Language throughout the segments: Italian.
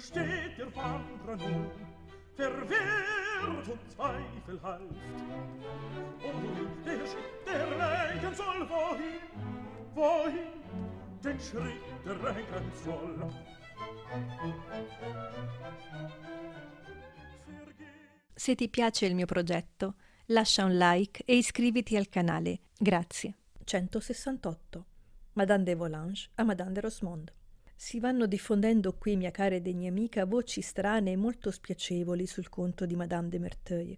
Hier steht der Wanderer nun, verwirrt und zweifelhaft. Oh, der Schritt der Regen soll wohin, wohin, den Schritt der Regen soll. Se ti piace il mio progetto, lascia un like e iscriviti al canale. Grazie. 168. Madame de Volange a Madame de Rosmonde. Si vanno diffondendo qui, mia cara e degna amica, voci strane e molto spiacevoli sul conto di Madame de Merteuil.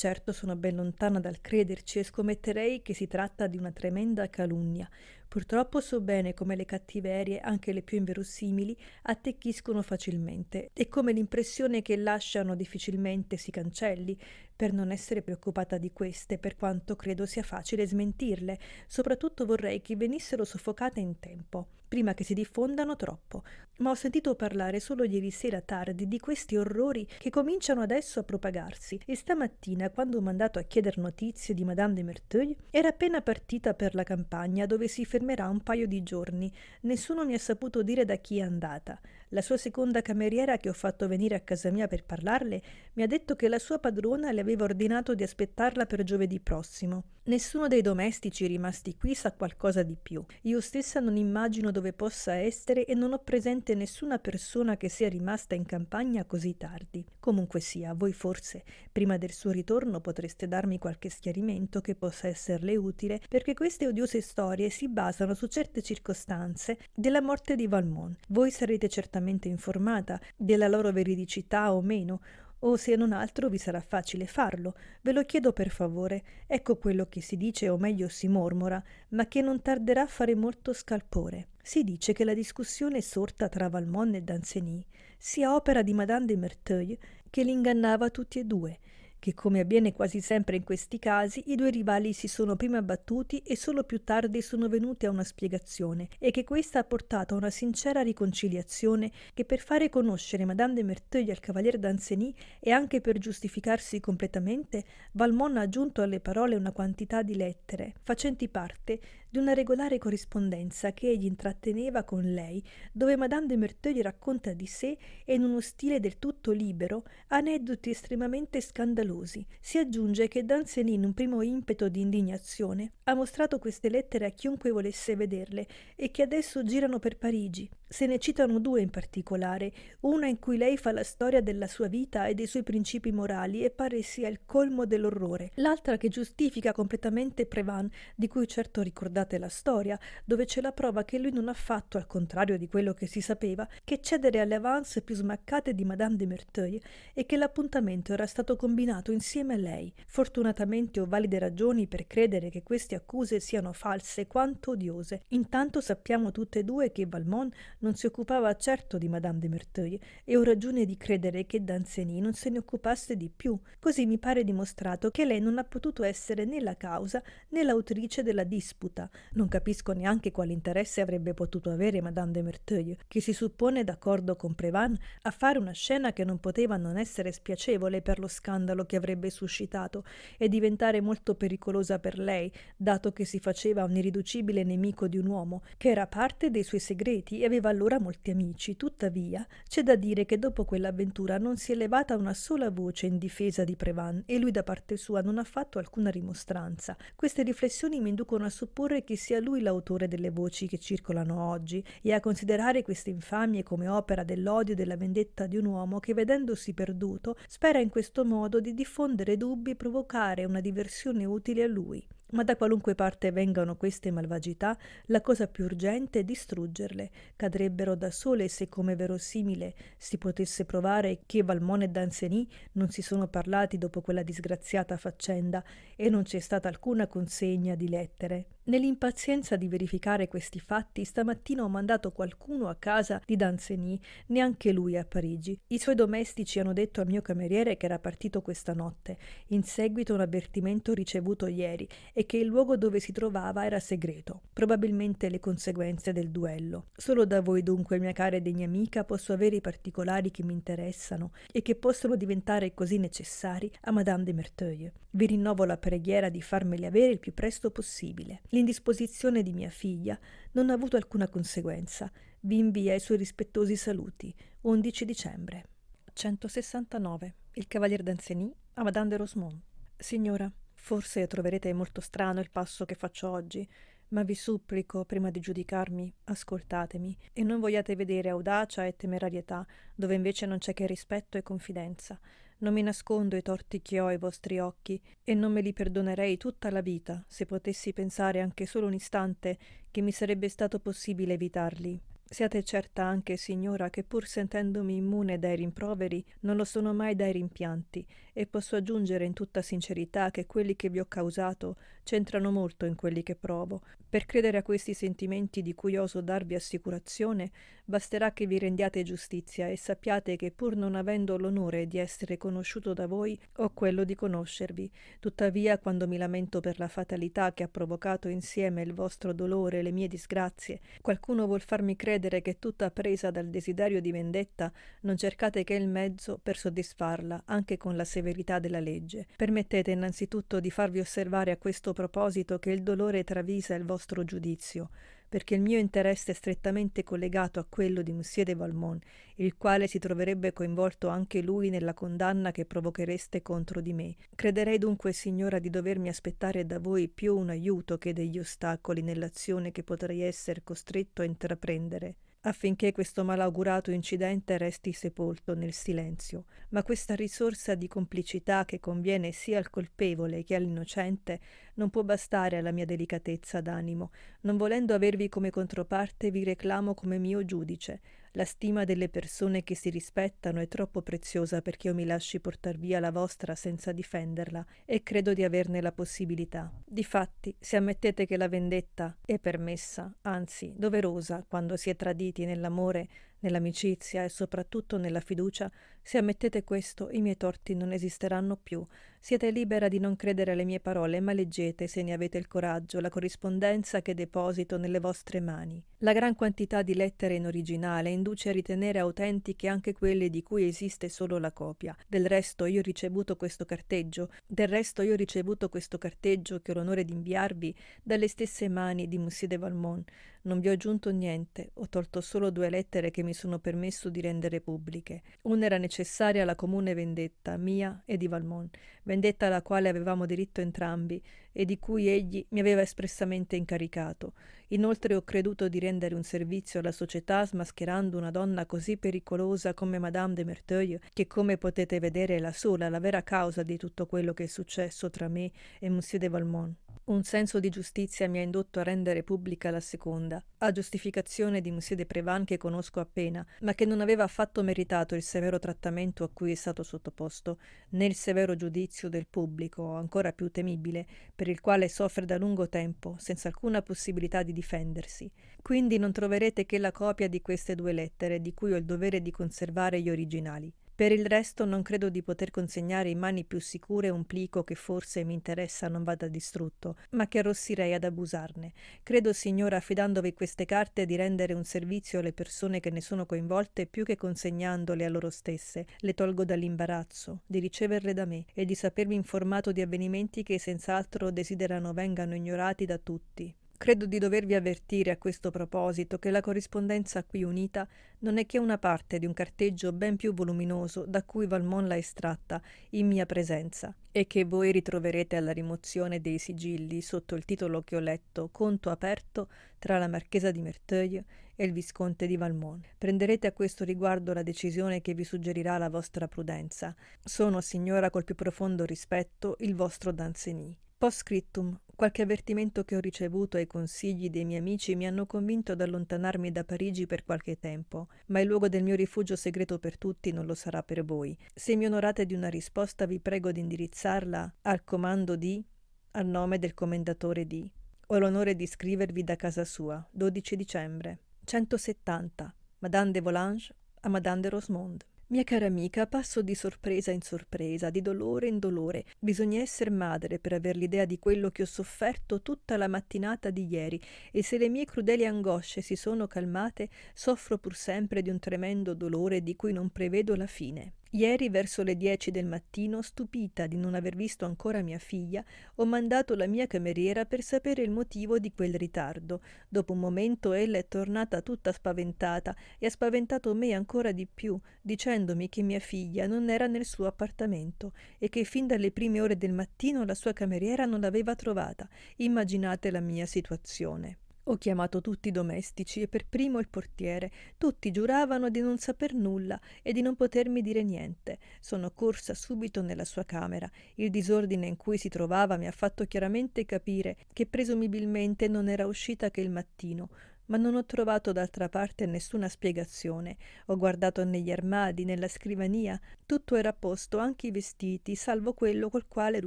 Certo sono ben lontana dal crederci e scommetterei che si tratta di una tremenda calunnia. Purtroppo so bene come le cattiverie, anche le più inverosimili, attecchiscono facilmente e come l'impressione che lasciano difficilmente si cancelli, per non essere preoccupata di queste, per quanto credo sia facile smentirle. Soprattutto vorrei che venissero soffocate in tempo, prima che si diffondano troppo. Ma ho sentito parlare solo ieri sera tardi di questi orrori che cominciano adesso a propagarsi e stamattina da quando mandato a chiedere notizie di Madame de Merteuil, era appena partita per la campagna dove si fermerà un paio di giorni. Nessuno mi ha saputo dire da chi è andata. La sua seconda cameriera che ho fatto venire a casa mia per parlarle mi ha detto che la sua padrona le aveva ordinato di aspettarla per giovedì prossimo. Nessuno dei domestici rimasti qui sa qualcosa di più. Io stessa non immagino dove possa essere e non ho presente nessuna persona che sia rimasta in campagna così tardi. Comunque sia, voi forse, prima del suo ritorno, potreste darmi qualche schiarimento che possa esserle utile, perché queste odiose storie si basano su certe circostanze della morte di Valmont. Voi sarete certamente correttamente informata della loro veridicità o meno, o se non altro vi sarà facile farlo, ve lo chiedo per favore, ecco quello che si dice o meglio si mormora, ma che non tarderà a fare molto scalpore. Si dice che la discussione sorta tra Valmon e Danzeni sia opera di Madame de Merteuil che li ingannava tutti e due, che come avviene quasi sempre in questi casi, i due rivali si sono prima battuti e solo più tardi sono venuti a una spiegazione e che questa ha portato a una sincera riconciliazione che per fare conoscere Madame de Merteuil al cavalier d'Ancenis e anche per giustificarsi completamente, Valmon ha aggiunto alle parole una quantità di lettere, facenti parte di una regolare corrispondenza che egli intratteneva con lei, dove Madame de Merteuil racconta di sé e in uno stile del tutto libero aneddoti estremamente scandalosi. Si aggiunge che Danzeni, in un primo impeto di indignazione, ha mostrato queste lettere a chiunque volesse vederle e che adesso girano per Parigi. Se ne citano due in particolare, una in cui lei fa la storia della sua vita e dei suoi principi morali e pare sia il colmo dell'orrore, l'altra che giustifica completamente Prevan, di cui certo ricordate la storia, dove c'è la prova che lui non ha fatto, al contrario di quello che si sapeva, che cedere alle avance più smaccate di Madame de Merteuil e che l'appuntamento era stato combinato insieme a lei. Fortunatamente ho valide ragioni per credere che queste accuse siano false quanto odiose. Intanto sappiamo tutte e due che Valmont non si occupava certo di Madame de Merteuil e ho ragione di credere che Danzeni non se ne occupasse di più. Così mi pare dimostrato che lei non ha potuto essere né la causa né l'autrice della disputa. Non capisco neanche quale interesse avrebbe potuto avere Madame de Merteuil, che si suppone d'accordo con Prevan a fare una scena che non poteva non essere spiacevole per lo scandalo che avrebbe suscitato e diventare molto pericolosa per lei, dato che si faceva un irriducibile nemico di un uomo, che era parte dei suoi segreti e aveva allora molti amici, tuttavia c'è da dire che dopo quell'avventura non si è levata una sola voce in difesa di Prevan e lui da parte sua non ha fatto alcuna rimostranza. Queste riflessioni mi inducono a supporre che sia lui l'autore delle voci che circolano oggi e a considerare queste infamie come opera dell'odio e della vendetta di un uomo che vedendosi perduto spera in questo modo di diffondere dubbi e provocare una diversione utile a lui. Ma da qualunque parte vengano queste malvagità, la cosa più urgente è distruggerle. Cadrebbero da sole se, come verosimile, si potesse provare che Valmone e Danzeni non si sono parlati dopo quella disgraziata faccenda e non c'è stata alcuna consegna di lettere. Nell'impazienza di verificare questi fatti, stamattina ho mandato qualcuno a casa di Danzeni, neanche lui a Parigi. I suoi domestici hanno detto al mio cameriere che era partito questa notte, in seguito a un avvertimento ricevuto ieri, e che il luogo dove si trovava era segreto, probabilmente le conseguenze del duello. Solo da voi dunque, mia cara e degna amica, posso avere i particolari che mi interessano e che possono diventare così necessari a Madame de Merteuil. Vi rinnovo la preghiera di farmeli avere il più presto possibile. L'indisposizione di mia figlia non ha avuto alcuna conseguenza. Vi invia i suoi rispettosi saluti. 11 dicembre. 169. Il cavalier d'Ancenis a Madame de Rosemont. Signora, forse troverete molto strano il passo che faccio oggi, ma vi supplico, prima di giudicarmi, ascoltatemi e non vogliate vedere audacia e temerarietà, dove invece non c'è che rispetto e confidenza. Non mi nascondo i torti che ho ai vostri occhi e non me li perdonerei tutta la vita se potessi pensare anche solo un istante che mi sarebbe stato possibile evitarli. Siate certa anche, signora, che pur sentendomi immune dai rimproveri, non lo sono mai dai rimpianti, e posso aggiungere in tutta sincerità che quelli che vi ho causato c'entrano molto in quelli che provo. Per credere a questi sentimenti di cui oso darvi assicurazione, Basterà che vi rendiate giustizia e sappiate che pur non avendo l'onore di essere conosciuto da voi, ho quello di conoscervi. Tuttavia, quando mi lamento per la fatalità che ha provocato insieme il vostro dolore e le mie disgrazie, qualcuno vuol farmi credere che tutta presa dal desiderio di vendetta, non cercate che il mezzo per soddisfarla, anche con la severità della legge. Permettete innanzitutto di farvi osservare a questo proposito che il dolore travisa il vostro giudizio perché il mio interesse è strettamente collegato a quello di Monsieur de Valmont, il quale si troverebbe coinvolto anche lui nella condanna che provochereste contro di me. Crederei dunque, signora, di dovermi aspettare da voi più un aiuto che degli ostacoli nell'azione che potrei essere costretto a intraprendere affinché questo malaugurato incidente resti sepolto nel silenzio, ma questa risorsa di complicità che conviene sia al colpevole che all'innocente non può bastare alla mia delicatezza d'animo. Non volendo avervi come controparte vi reclamo come mio giudice, la stima delle persone che si rispettano è troppo preziosa perché io mi lasci portar via la vostra senza difenderla e credo di averne la possibilità. Difatti, se ammettete che la vendetta è permessa, anzi doverosa, quando si è traditi nell'amore, nell'amicizia e soprattutto nella fiducia, se ammettete questo, i miei torti non esisteranno più. Siete libera di non credere alle mie parole, ma leggete, se ne avete il coraggio, la corrispondenza che deposito nelle vostre mani. La gran quantità di lettere in originale induce a ritenere autentiche anche quelle di cui esiste solo la copia. Del resto io ho ricevuto questo carteggio, del resto io ho ricevuto questo carteggio che ho l'onore di inviarvi dalle stesse mani di Monsieur de Valmont. Non vi ho aggiunto niente, ho tolto solo due lettere che mi sono permesso di rendere pubbliche. Una era necessaria necessaria la comune vendetta mia e di Valmont, vendetta alla quale avevamo diritto entrambi e di cui egli mi aveva espressamente incaricato. Inoltre ho creduto di rendere un servizio alla società smascherando una donna così pericolosa come Madame de Merteuil, che come potete vedere è la sola, la vera causa di tutto quello che è successo tra me e Monsieur de Valmont. Un senso di giustizia mi ha indotto a rendere pubblica la seconda, a giustificazione di Monsieur de Prevan che conosco appena, ma che non aveva affatto meritato il severo trattamento a cui è stato sottoposto, né il severo giudizio del pubblico, ancora più temibile, per il quale soffre da lungo tempo, senza alcuna possibilità di difendersi. Quindi non troverete che la copia di queste due lettere, di cui ho il dovere di conservare gli originali. Per il resto non credo di poter consegnare in mani più sicure un plico che forse mi interessa non vada distrutto, ma che arrossirei ad abusarne. Credo, signora, affidandovi queste carte, di rendere un servizio alle persone che ne sono coinvolte più che consegnandole a loro stesse. Le tolgo dall'imbarazzo di riceverle da me e di sapermi informato di avvenimenti che senz'altro desiderano vengano ignorati da tutti. Credo di dovervi avvertire a questo proposito che la corrispondenza qui unita non è che una parte di un carteggio ben più voluminoso da cui Valmont l'ha estratta in mia presenza e che voi ritroverete alla rimozione dei sigilli sotto il titolo che ho letto Conto aperto tra la marchesa di Merteuil e il visconte di Valmont. Prenderete a questo riguardo la decisione che vi suggerirà la vostra prudenza. Sono, signora, col più profondo rispetto, il vostro Danceny. Postscriptum. qualche avvertimento che ho ricevuto e consigli dei miei amici mi hanno convinto ad allontanarmi da Parigi per qualche tempo, ma il luogo del mio rifugio segreto per tutti non lo sarà per voi. Se mi onorate di una risposta vi prego di indirizzarla al comando di, al nome del commendatore di. Ho l'onore di scrivervi da casa sua, 12 dicembre. 170. Madame de Volange a Madame de Rosemond. Mia cara amica, passo di sorpresa in sorpresa, di dolore in dolore. Bisogna essere madre per aver l'idea di quello che ho sofferto tutta la mattinata di ieri e se le mie crudeli angosce si sono calmate, soffro pur sempre di un tremendo dolore di cui non prevedo la fine. Ieri verso le 10 del mattino, stupita di non aver visto ancora mia figlia, ho mandato la mia cameriera per sapere il motivo di quel ritardo. Dopo un momento ella è tornata tutta spaventata e ha spaventato me ancora di più, dicendomi che mia figlia non era nel suo appartamento e che fin dalle prime ore del mattino la sua cameriera non l'aveva trovata. Immaginate la mia situazione. Ho chiamato tutti i domestici e per primo il portiere. Tutti giuravano di non saper nulla e di non potermi dire niente. Sono corsa subito nella sua camera. Il disordine in cui si trovava mi ha fatto chiaramente capire che presumibilmente non era uscita che il mattino ma non ho trovato d'altra parte nessuna spiegazione. Ho guardato negli armadi, nella scrivania, tutto era a posto, anche i vestiti, salvo quello col quale era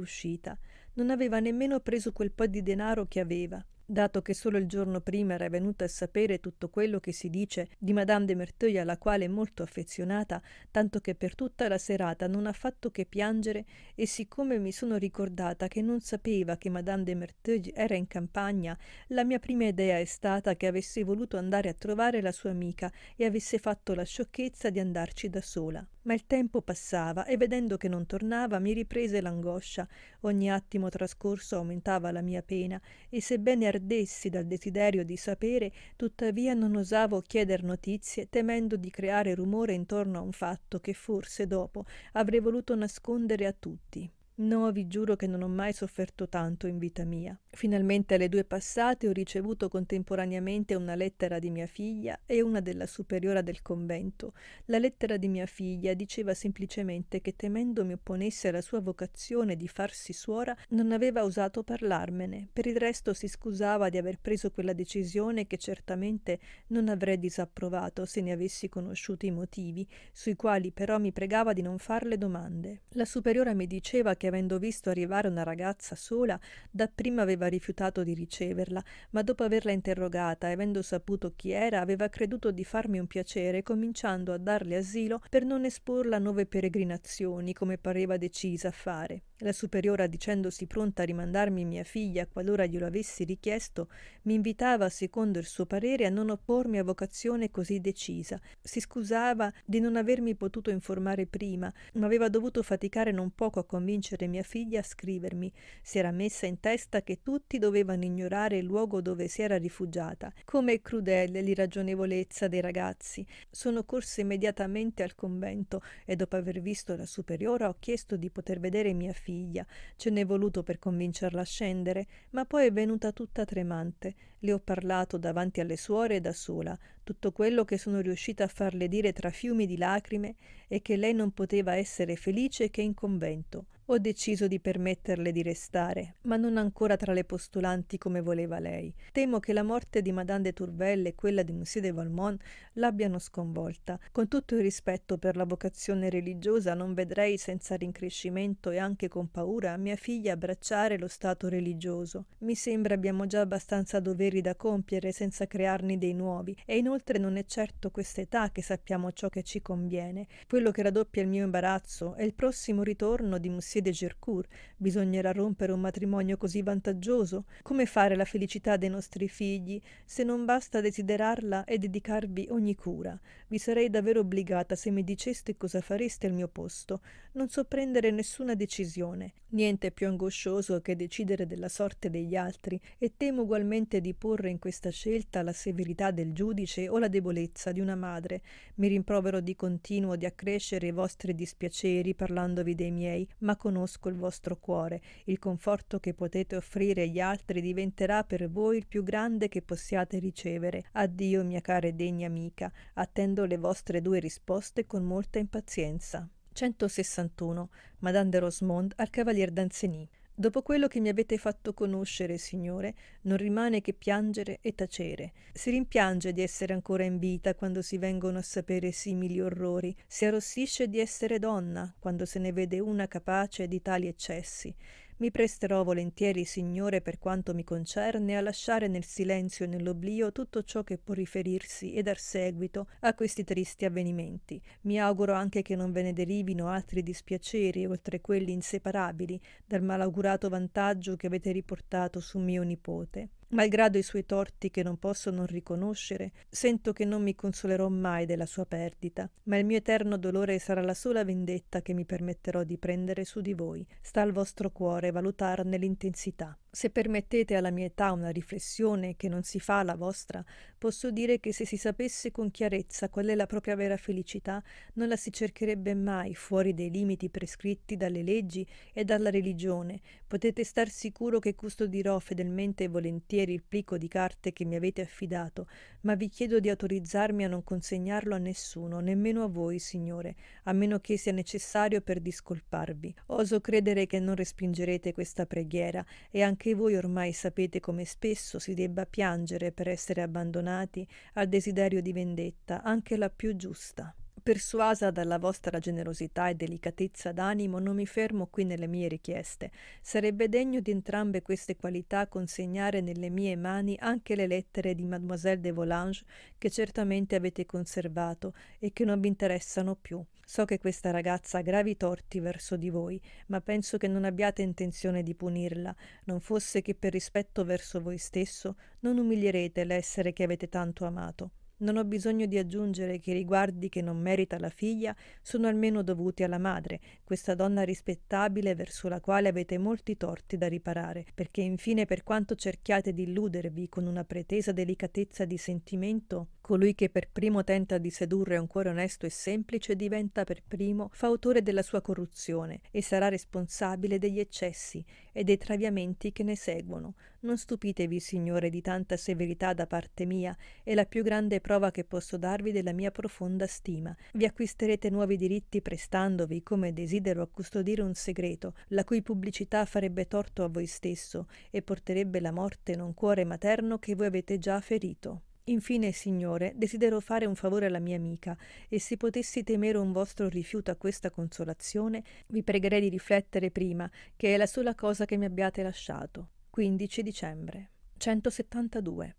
uscita. Non aveva nemmeno preso quel po' di denaro che aveva. Dato che solo il giorno prima era venuta a sapere tutto quello che si dice di Madame de Merteuil alla quale è molto affezionata, tanto che per tutta la serata non ha fatto che piangere e siccome mi sono ricordata che non sapeva che Madame de Merteuil era in campagna, la mia prima idea è stata che avesse voluto andare a trovare la sua amica e avesse fatto la sciocchezza di andarci da sola ma il tempo passava e vedendo che non tornava mi riprese l'angoscia. Ogni attimo trascorso aumentava la mia pena e sebbene ardessi dal desiderio di sapere, tuttavia non osavo chieder notizie, temendo di creare rumore intorno a un fatto che forse dopo avrei voluto nascondere a tutti. No, vi giuro che non ho mai sofferto tanto in vita mia. Finalmente alle due passate ho ricevuto contemporaneamente una lettera di mia figlia e una della superiora del convento. La lettera di mia figlia diceva semplicemente che temendo mi opponesse alla sua vocazione di farsi suora, non aveva osato parlarmene. Per il resto si scusava di aver preso quella decisione che certamente non avrei disapprovato se ne avessi conosciuto i motivi, sui quali però mi pregava di non farle domande. La superiora mi diceva che che avendo visto arrivare una ragazza sola, dapprima aveva rifiutato di riceverla, ma dopo averla interrogata e avendo saputo chi era, aveva creduto di farmi un piacere, cominciando a darle asilo per non esporla a nuove peregrinazioni, come pareva decisa a fare. La superiora, dicendosi pronta a rimandarmi mia figlia qualora glielo avessi richiesto, mi invitava, secondo il suo parere, a non oppormi a vocazione così decisa. Si scusava di non avermi potuto informare prima, ma aveva dovuto faticare non poco a convincere mia figlia a scrivermi. Si era messa in testa che tutti dovevano ignorare il luogo dove si era rifugiata. Come crudele l'irragionevolezza dei ragazzi. Sono corsa immediatamente al convento e dopo aver visto la superiora ho chiesto di poter vedere mia figlia figlia. Ce n'è voluto per convincerla a scendere, ma poi è venuta tutta tremante. Le ho parlato davanti alle suore e da sola, tutto quello che sono riuscita a farle dire tra fiumi di lacrime è che lei non poteva essere felice che in convento. Ho deciso di permetterle di restare, ma non ancora tra le postulanti come voleva lei. Temo che la morte di Madame de Tourvel e quella di Monsieur de Valmont l'abbiano sconvolta. Con tutto il rispetto per la vocazione religiosa, non vedrei senza rincrescimento e anche con paura mia figlia abbracciare lo stato religioso. Mi sembra abbiamo già abbastanza doveri da compiere senza crearne dei nuovi, e inoltre non è certo questa età che sappiamo ciò che ci conviene. Quello che raddoppia il mio imbarazzo è il prossimo ritorno di Monsieur de Gercourt. Bisognerà rompere un matrimonio così vantaggioso? Come fare la felicità dei nostri figli se non basta desiderarla e dedicarvi ogni cura? Vi sarei davvero obbligata se mi diceste cosa fareste al mio posto. Non so prendere nessuna decisione. Niente è più angoscioso che decidere della sorte degli altri e temo ugualmente di porre in questa scelta la severità del giudice o la debolezza di una madre. Mi rimprovero di continuo di accrescere i vostri dispiaceri parlandovi dei miei, ma conosco il vostro cuore, il conforto che potete offrire agli altri diventerà per voi il più grande che possiate ricevere. Addio, mia cara e degna amica, attendo le vostre due risposte con molta impazienza. 161. Madame de Rosemond al cavalier Danceny. Dopo quello che mi avete fatto conoscere, Signore, non rimane che piangere e tacere. Si rimpiange di essere ancora in vita quando si vengono a sapere simili orrori, si arrossisce di essere donna quando se ne vede una capace di tali eccessi, mi presterò volentieri, Signore, per quanto mi concerne, a lasciare nel silenzio e nell'oblio tutto ciò che può riferirsi e dar seguito a questi tristi avvenimenti. Mi auguro anche che non ve ne derivino altri dispiaceri, oltre quelli inseparabili, dal malaugurato vantaggio che avete riportato su mio nipote. Malgrado i suoi torti che non posso non riconoscere, sento che non mi consolerò mai della sua perdita, ma il mio eterno dolore sarà la sola vendetta che mi permetterò di prendere su di voi. Sta al vostro cuore valutarne l'intensità. Se permettete alla mia età una riflessione che non si fa alla vostra, posso dire che se si sapesse con chiarezza qual è la propria vera felicità, non la si cercherebbe mai fuori dei limiti prescritti dalle leggi e dalla religione. Potete star sicuro che custodirò fedelmente e volentieri il plico di carte che mi avete affidato, ma vi chiedo di autorizzarmi a non consegnarlo a nessuno, nemmeno a voi, Signore, a meno che sia necessario per discolparvi. Oso credere che non respingerete questa preghiera e anche anche voi ormai sapete come spesso si debba piangere per essere abbandonati al desiderio di vendetta, anche la più giusta. Persuasa dalla vostra generosità e delicatezza d'animo, non mi fermo qui nelle mie richieste. Sarebbe degno di entrambe queste qualità consegnare nelle mie mani anche le lettere di Mademoiselle de Volanges, che certamente avete conservato e che non vi interessano più. So che questa ragazza ha gravi torti verso di voi, ma penso che non abbiate intenzione di punirla, non fosse che per rispetto verso voi stesso non umilierete l'essere che avete tanto amato. Non ho bisogno di aggiungere che i riguardi che non merita la figlia sono almeno dovuti alla madre, questa donna rispettabile verso la quale avete molti torti da riparare, perché infine per quanto cerchiate di illudervi con una pretesa delicatezza di sentimento, Colui che per primo tenta di sedurre un cuore onesto e semplice diventa per primo fautore della sua corruzione e sarà responsabile degli eccessi e dei traviamenti che ne seguono. Non stupitevi, Signore, di tanta severità da parte mia, è la più grande prova che posso darvi della mia profonda stima. Vi acquisterete nuovi diritti prestandovi, come desidero, a custodire un segreto, la cui pubblicità farebbe torto a voi stesso e porterebbe la morte in un cuore materno che voi avete già ferito. Infine, Signore, desidero fare un favore alla mia amica, e se potessi temere un vostro rifiuto a questa consolazione, vi pregherei di riflettere prima, che è la sola cosa che mi abbiate lasciato. 15 dicembre 172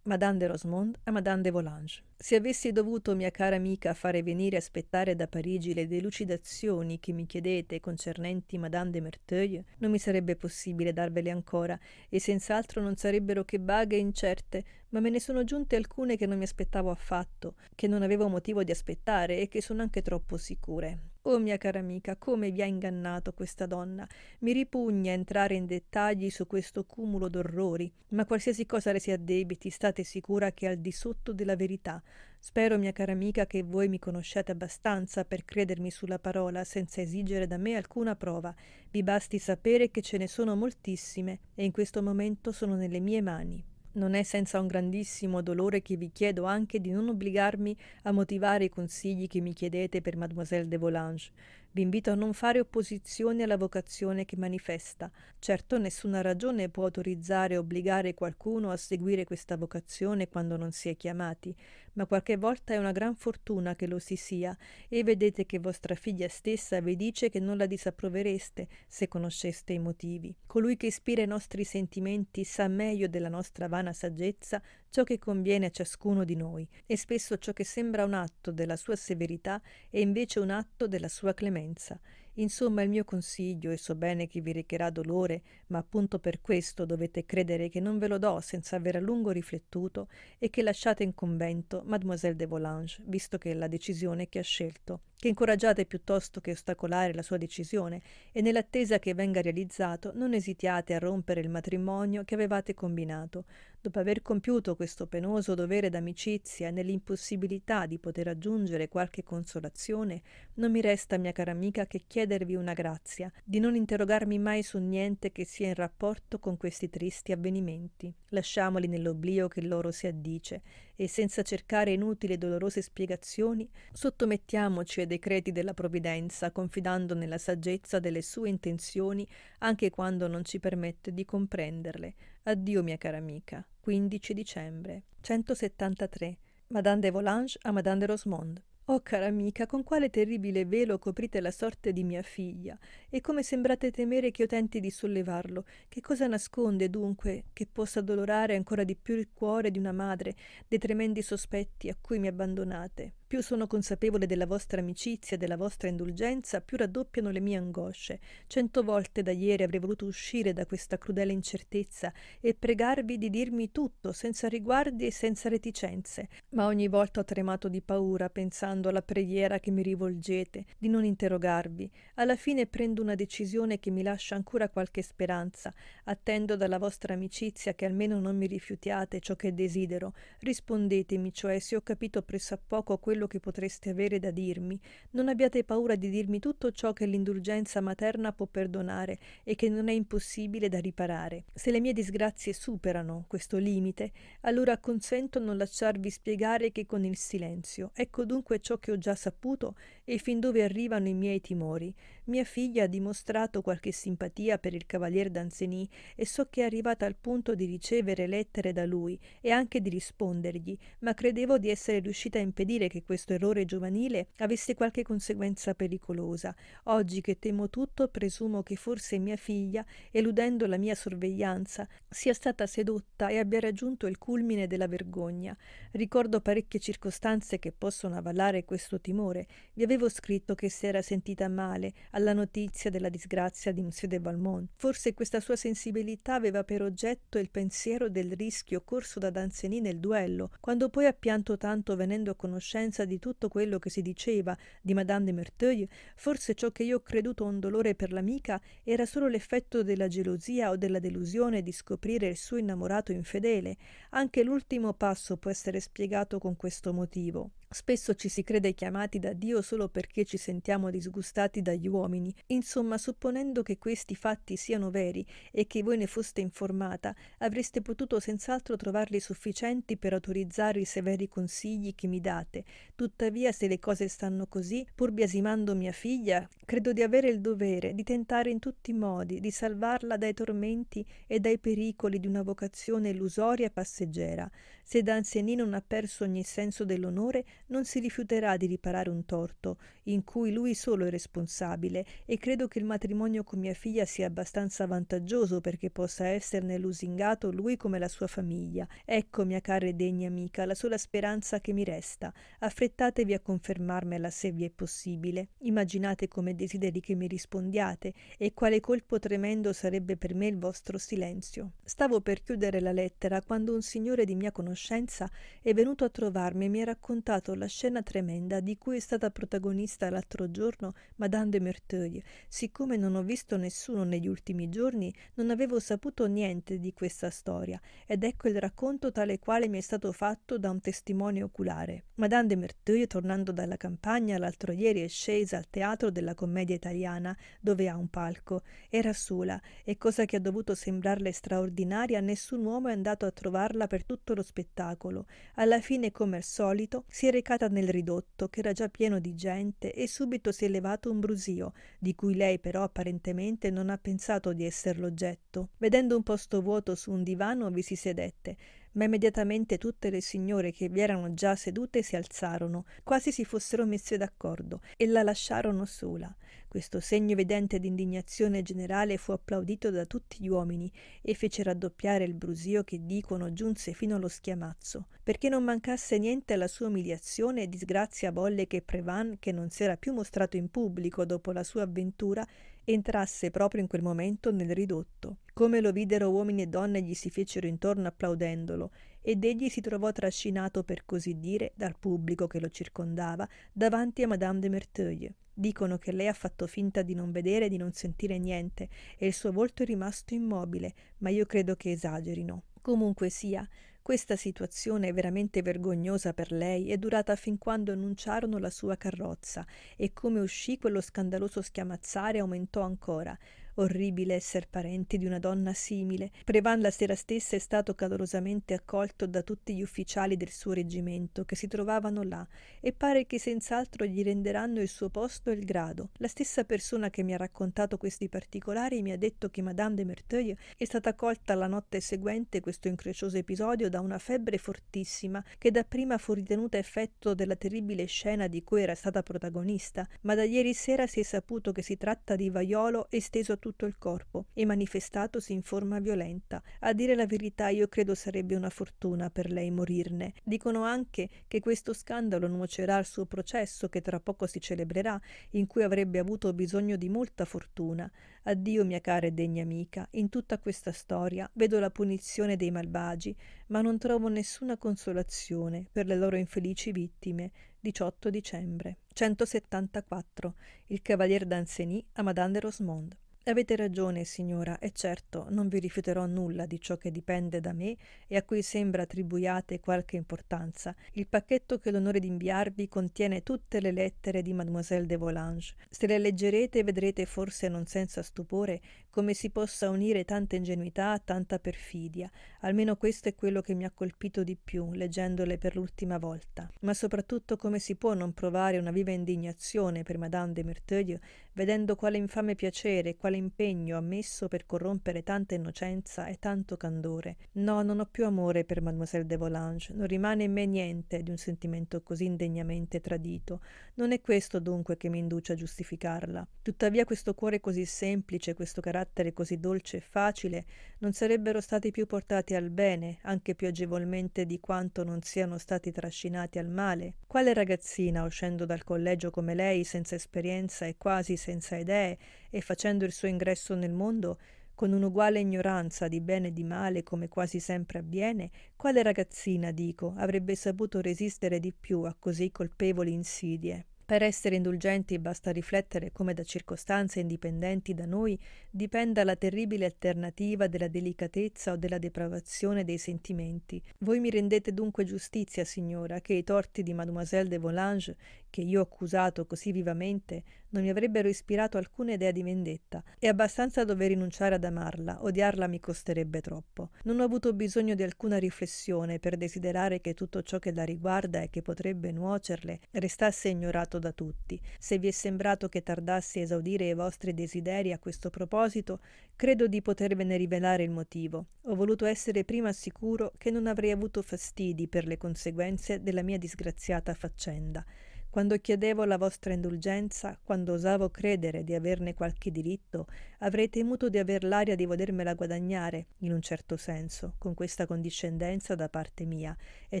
Madame de Rosemond a Madame de Volanges. Se avessi dovuto, mia cara amica, fare venire aspettare da Parigi le delucidazioni che mi chiedete concernenti Madame de Merteuil, non mi sarebbe possibile darvele ancora, e senz'altro non sarebbero che vaghe e incerte, ma me ne sono giunte alcune che non mi aspettavo affatto, che non avevo motivo di aspettare e che sono anche troppo sicure. Oh mia cara amica, come vi ha ingannato questa donna. Mi ripugna entrare in dettagli su questo cumulo d'orrori, ma qualsiasi cosa le sia debiti, state sicura che è al di sotto della verità. Spero, mia cara amica, che voi mi conosciate abbastanza per credermi sulla parola senza esigere da me alcuna prova. Vi basti sapere che ce ne sono moltissime e in questo momento sono nelle mie mani. Non è senza un grandissimo dolore che vi chiedo anche di non obbligarmi a motivare i consigli che mi chiedete per Mademoiselle de Volanges. Vi invito a non fare opposizione alla vocazione che manifesta. Certo nessuna ragione può autorizzare o obbligare qualcuno a seguire questa vocazione quando non si è chiamati, ma qualche volta è una gran fortuna che lo si sia, e vedete che vostra figlia stessa vi dice che non la disapprovereste se conosceste i motivi. Colui che ispira i nostri sentimenti sa meglio della nostra vana saggezza ciò che conviene a ciascuno di noi e spesso ciò che sembra un atto della sua severità è invece un atto della sua clemenza. Insomma, il mio consiglio, e so bene che vi recherà dolore, ma appunto per questo dovete credere che non ve lo do senza aver a lungo riflettuto e che lasciate in convento Mademoiselle de Volanges, visto che è la decisione che ha scelto, che incoraggiate piuttosto che ostacolare la sua decisione e nell'attesa che venga realizzato non esitiate a rompere il matrimonio che avevate combinato, dopo aver compiuto questo penoso dovere d'amicizia, nell'impossibilità di poter aggiungere qualche consolazione, non mi resta, mia cara amica, che chiedervi una grazia, di non interrogarmi mai su niente che sia in rapporto con questi tristi avvenimenti. Lasciamoli nell'oblio che loro si addice, e senza cercare inutili e dolorose spiegazioni, sottomettiamoci ai decreti della provvidenza, confidando nella saggezza delle sue intenzioni anche quando non ci permette di comprenderle. Addio mia cara amica. 15 dicembre 173. Madame de Volanges a Madame de Rosmond. Oh cara amica, con quale terribile velo coprite la sorte di mia figlia, e come sembrate temere che io tenti di sollevarlo. Che cosa nasconde, dunque, che possa dolorare ancora di più il cuore di una madre dei tremendi sospetti a cui mi abbandonate? Più sono consapevole della vostra amicizia e della vostra indulgenza, più raddoppiano le mie angosce. Cento volte da ieri avrei voluto uscire da questa crudele incertezza e pregarvi di dirmi tutto, senza riguardi e senza reticenze. Ma ogni volta ho tremato di paura, pensando alla preghiera che mi rivolgete, di non interrogarvi. Alla fine prendo una decisione che mi lascia ancora qualche speranza. Attendo dalla vostra amicizia che almeno non mi rifiutiate ciò che desidero. Rispondetemi, cioè, se ho capito presso a poco quello quello che potreste avere da dirmi, non abbiate paura di dirmi tutto ciò che l'indulgenza materna può perdonare e che non è impossibile da riparare. Se le mie disgrazie superano questo limite, allora consento non lasciarvi spiegare che con il silenzio. Ecco dunque ciò che ho già saputo e fin dove arrivano i miei timori. Mia figlia ha dimostrato qualche simpatia per il cavalier Danzeni e so che è arrivata al punto di ricevere lettere da lui e anche di rispondergli, ma credevo di essere riuscita a impedire che questo errore giovanile avesse qualche conseguenza pericolosa. Oggi che temo tutto, presumo che forse mia figlia, eludendo la mia sorveglianza, sia stata sedotta e abbia raggiunto il culmine della vergogna. Ricordo parecchie circostanze che possono avallare questo timore. Vi avevo scritto che si era sentita male, alla notizia della disgrazia di Monsieur de Valmont. Forse questa sua sensibilità aveva per oggetto il pensiero del rischio corso da Danzeni nel duello, quando poi ha pianto tanto venendo a conoscenza di tutto quello che si diceva di Madame de Merteuil, forse ciò che io ho creduto un dolore per l'amica era solo l'effetto della gelosia o della delusione di scoprire il suo innamorato infedele. Anche l'ultimo passo può essere spiegato con questo motivo. Spesso ci si crede chiamati da Dio solo perché ci sentiamo disgustati dagli uomini uomini. Insomma, supponendo che questi fatti siano veri e che voi ne foste informata, avreste potuto senz'altro trovarli sufficienti per autorizzare i severi consigli che mi date. Tuttavia, se le cose stanno così, pur biasimando mia figlia, credo di avere il dovere di tentare in tutti i modi di salvarla dai tormenti e dai pericoli di una vocazione illusoria e passeggera. Se Danzianino non ha perso ogni senso dell'onore, non si rifiuterà di riparare un torto, in cui lui solo è responsabile possibile e credo che il matrimonio con mia figlia sia abbastanza vantaggioso perché possa esserne lusingato lui come la sua famiglia. Ecco, mia cara e degna amica, la sola speranza che mi resta. Affrettatevi a confermarmela se vi è possibile. Immaginate come desideri che mi rispondiate e quale colpo tremendo sarebbe per me il vostro silenzio. Stavo per chiudere la lettera quando un signore di mia conoscenza è venuto a trovarmi e mi ha raccontato la scena tremenda di cui è stata protagonista l'altro giorno Madame de Merteuil, siccome non ho visto nessuno negli ultimi giorni, non avevo saputo niente di questa storia, ed ecco il racconto tale quale mi è stato fatto da un testimone oculare. Madame de Merteuil, tornando dalla campagna, l'altro ieri è scesa al teatro della commedia italiana, dove ha un palco. Era sola, e cosa che ha dovuto sembrarle straordinaria, nessun uomo è andato a trovarla per tutto lo spettacolo. Alla fine, come al solito, si è recata nel ridotto, che era già pieno di gente, e subito si è levato un brusio, di cui lei però apparentemente non ha pensato di essere l'oggetto. Vedendo un posto vuoto su un divano vi si sedette, ma immediatamente tutte le signore che vi erano già sedute si alzarono, quasi si fossero messe d'accordo, e la lasciarono sola. Questo segno evidente d'indignazione generale fu applaudito da tutti gli uomini e fece raddoppiare il brusio che dicono giunse fino allo schiamazzo, perché non mancasse niente alla sua umiliazione disgrazia volle che Prevan, che non si era più mostrato in pubblico dopo la sua avventura, entrasse proprio in quel momento nel ridotto. Come lo videro uomini e donne gli si fecero intorno applaudendolo ed egli si trovò trascinato, per così dire, dal pubblico che lo circondava, davanti a Madame de Merteuil. Dicono che lei ha fatto finta di non vedere e di non sentire niente, e il suo volto è rimasto immobile, ma io credo che esagerino. Comunque sia, questa situazione veramente vergognosa per lei è durata fin quando annunciarono la sua carrozza e come uscì quello scandaloso schiamazzare aumentò ancora. Orribile esser parenti di una donna simile. Prevan la sera stessa è stato calorosamente accolto da tutti gli ufficiali del suo reggimento che si trovavano là e pare che senz'altro gli renderanno il suo posto e il grado. La stessa persona che mi ha raccontato questi particolari mi ha detto che Madame de Merteuil è stata colta la notte seguente questo increscioso episodio da una febbre fortissima che dapprima fu ritenuta effetto della terribile scena di cui era stata protagonista, ma da ieri sera si è saputo che si tratta di vaiolo esteso tutto il corpo e manifestatosi in forma violenta. A dire la verità io credo sarebbe una fortuna per lei morirne. Dicono anche che questo scandalo nuocerà al suo processo che tra poco si celebrerà, in cui avrebbe avuto bisogno di molta fortuna. Addio mia cara e degna amica, in tutta questa storia vedo la punizione dei malvagi, ma non trovo nessuna consolazione per le loro infelici vittime. 18 dicembre 174 Il cavalier d'Ancenis a Madame de Rosemond. Avete ragione, signora, e certo non vi rifiuterò nulla di ciò che dipende da me e a cui sembra attribuiate qualche importanza. Il pacchetto che ho l'onore di inviarvi contiene tutte le lettere di mademoiselle de Volanges. Se le leggerete vedrete forse non senza stupore come si possa unire tanta ingenuità a tanta perfidia. Almeno questo è quello che mi ha colpito di più, leggendole per l'ultima volta. Ma soprattutto come si può non provare una viva indignazione per Madame de Merteuil, vedendo quale infame piacere, e quale impegno ha messo per corrompere tanta innocenza e tanto candore. No, non ho più amore per Mademoiselle de Volanges, non rimane in me niente di un sentimento così indegnamente tradito. Non è questo dunque che mi induce a giustificarla. Tuttavia questo cuore così semplice, questo carattere carattere così dolce e facile non sarebbero stati più portati al bene, anche più agevolmente di quanto non siano stati trascinati al male? Quale ragazzina, uscendo dal collegio come lei, senza esperienza e quasi senza idee, e facendo il suo ingresso nel mondo, con un'uguale ignoranza di bene e di male come quasi sempre avviene, quale ragazzina, dico, avrebbe saputo resistere di più a così colpevoli insidie? Per essere indulgenti basta riflettere come da circostanze indipendenti da noi dipenda la terribile alternativa della delicatezza o della depravazione dei sentimenti. Voi mi rendete dunque giustizia, signora, che i torti di Mademoiselle de Volanges che io ho accusato così vivamente, non mi avrebbero ispirato alcuna idea di vendetta, e abbastanza dover rinunciare ad amarla, odiarla mi costerebbe troppo. Non ho avuto bisogno di alcuna riflessione per desiderare che tutto ciò che la riguarda e che potrebbe nuocerle restasse ignorato da tutti. Se vi è sembrato che tardassi a esaudire i vostri desideri a questo proposito, credo di potervene rivelare il motivo. Ho voluto essere prima sicuro che non avrei avuto fastidi per le conseguenze della mia disgraziata faccenda. Quando chiedevo la vostra indulgenza, quando osavo credere di averne qualche diritto, avrei temuto di aver l'aria di volermela guadagnare, in un certo senso, con questa condiscendenza da parte mia, e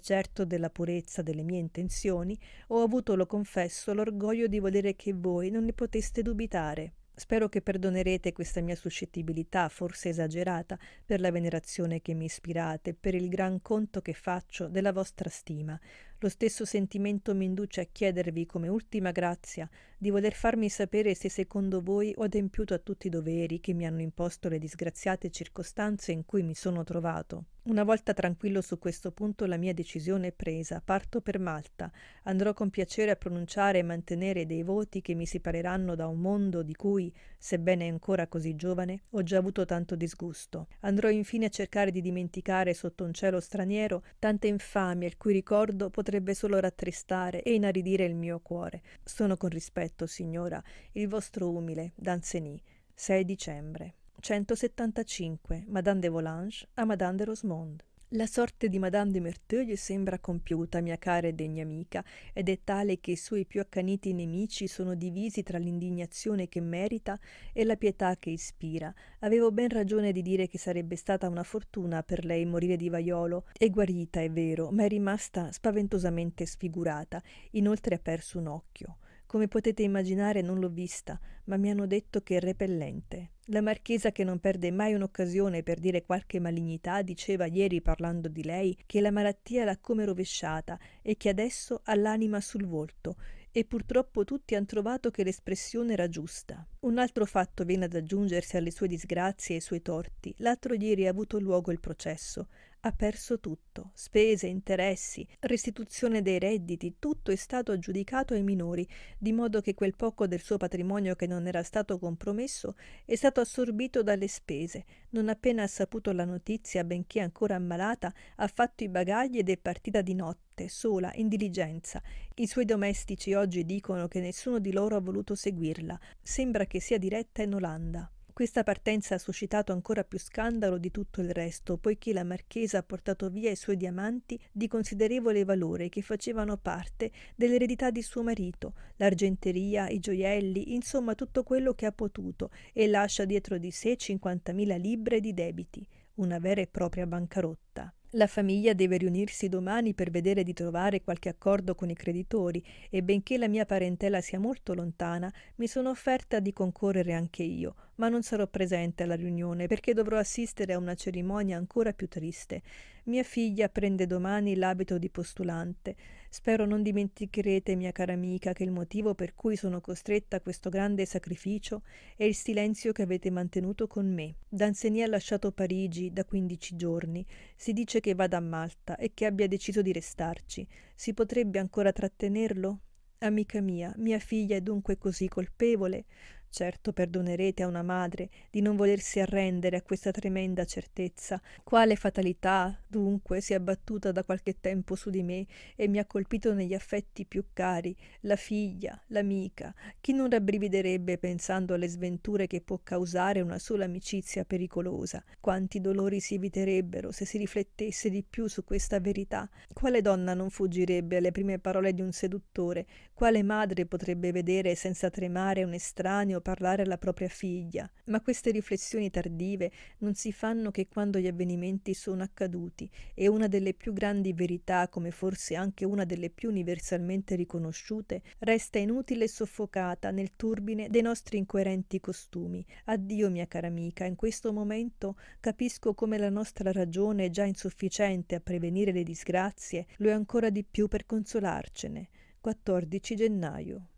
certo della purezza delle mie intenzioni, ho avuto, lo confesso, l'orgoglio di volere che voi non ne poteste dubitare. Spero che perdonerete questa mia suscettibilità, forse esagerata, per la venerazione che mi ispirate, per il gran conto che faccio della vostra stima. Lo stesso sentimento mi induce a chiedervi, come ultima grazia, di voler farmi sapere se secondo voi ho adempiuto a tutti i doveri che mi hanno imposto le disgraziate circostanze in cui mi sono trovato. Una volta tranquillo su questo punto la mia decisione è presa, parto per Malta, andrò con piacere a pronunciare e mantenere dei voti che mi separeranno da un mondo di cui, sebbene ancora così giovane, ho già avuto tanto disgusto. Andrò infine a cercare di dimenticare sotto un cielo straniero tante infamie il cui ricordo potrà potrebbe solo rattristare e inaridire il mio cuore. Sono con rispetto, signora, il vostro umile Danceny, 6 dicembre. 175 Madame de Volanges a Madame de Rosemond. La sorte di Madame de Merteuil sembra compiuta, mia cara e degna amica, ed è tale che i suoi più accaniti nemici sono divisi tra l'indignazione che merita e la pietà che ispira. Avevo ben ragione di dire che sarebbe stata una fortuna per lei morire di vaiolo. È guarita, è vero, ma è rimasta spaventosamente sfigurata. Inoltre ha perso un occhio. Come potete immaginare non l'ho vista, ma mi hanno detto che è repellente. La marchesa, che non perde mai un'occasione per dire qualche malignità, diceva ieri parlando di lei che la malattia l'ha come rovesciata e che adesso ha l'anima sul volto, e purtroppo tutti hanno trovato che l'espressione era giusta. Un altro fatto viene ad aggiungersi alle sue disgrazie e ai suoi torti. L'altro ieri ha avuto luogo il processo. Ha perso tutto, spese, interessi, restituzione dei redditi, tutto è stato aggiudicato ai minori, di modo che quel poco del suo patrimonio che non era stato compromesso è stato assorbito dalle spese. Non appena ha saputo la notizia, benché ancora ammalata, ha fatto i bagagli ed è partita di notte, sola, in diligenza. I suoi domestici oggi dicono che nessuno di loro ha voluto seguirla. Sembra che sia diretta in Olanda. Questa partenza ha suscitato ancora più scandalo di tutto il resto, poiché la marchesa ha portato via i suoi diamanti di considerevole valore che facevano parte dell'eredità di suo marito, l'argenteria, i gioielli, insomma tutto quello che ha potuto, e lascia dietro di sé 50.000 libbre di debiti, una vera e propria bancarotta. La famiglia deve riunirsi domani per vedere di trovare qualche accordo con i creditori e benché la mia parentela sia molto lontana, mi sono offerta di concorrere anche io ma non sarò presente alla riunione perché dovrò assistere a una cerimonia ancora più triste. Mia figlia prende domani l'abito di postulante. Spero non dimenticherete, mia cara amica, che il motivo per cui sono costretta a questo grande sacrificio è il silenzio che avete mantenuto con me. Danzeni ha lasciato Parigi da 15 giorni. Si dice che vada a Malta e che abbia deciso di restarci. Si potrebbe ancora trattenerlo? Amica mia, mia figlia è dunque così colpevole? Certo perdonerete a una madre di non volersi arrendere a questa tremenda certezza. Quale fatalità, dunque, si è abbattuta da qualche tempo su di me e mi ha colpito negli affetti più cari, la figlia, l'amica. Chi non rabbrividerebbe pensando alle sventure che può causare una sola amicizia pericolosa? Quanti dolori si eviterebbero se si riflettesse di più su questa verità? Quale donna non fuggirebbe alle prime parole di un seduttore? Quale madre potrebbe vedere senza tremare un estraneo o parlare alla propria figlia, ma queste riflessioni tardive non si fanno che quando gli avvenimenti sono accaduti e una delle più grandi verità, come forse anche una delle più universalmente riconosciute, resta inutile e soffocata nel turbine dei nostri incoerenti costumi. Addio mia cara amica, in questo momento capisco come la nostra ragione è già insufficiente a prevenire le disgrazie, lo è ancora di più per consolarcene. 14 gennaio.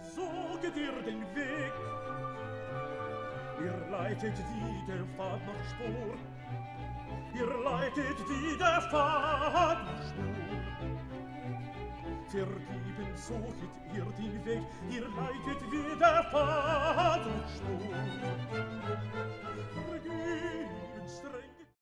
So che dir del Ihr leitet die, der Fahrt nach Spur. Ihr leitet die, der Fahrt nach Spur. Vergeben suchet ihr den Weg, ihr leitet wie der Fahrt nach Spur. Vergeben streng.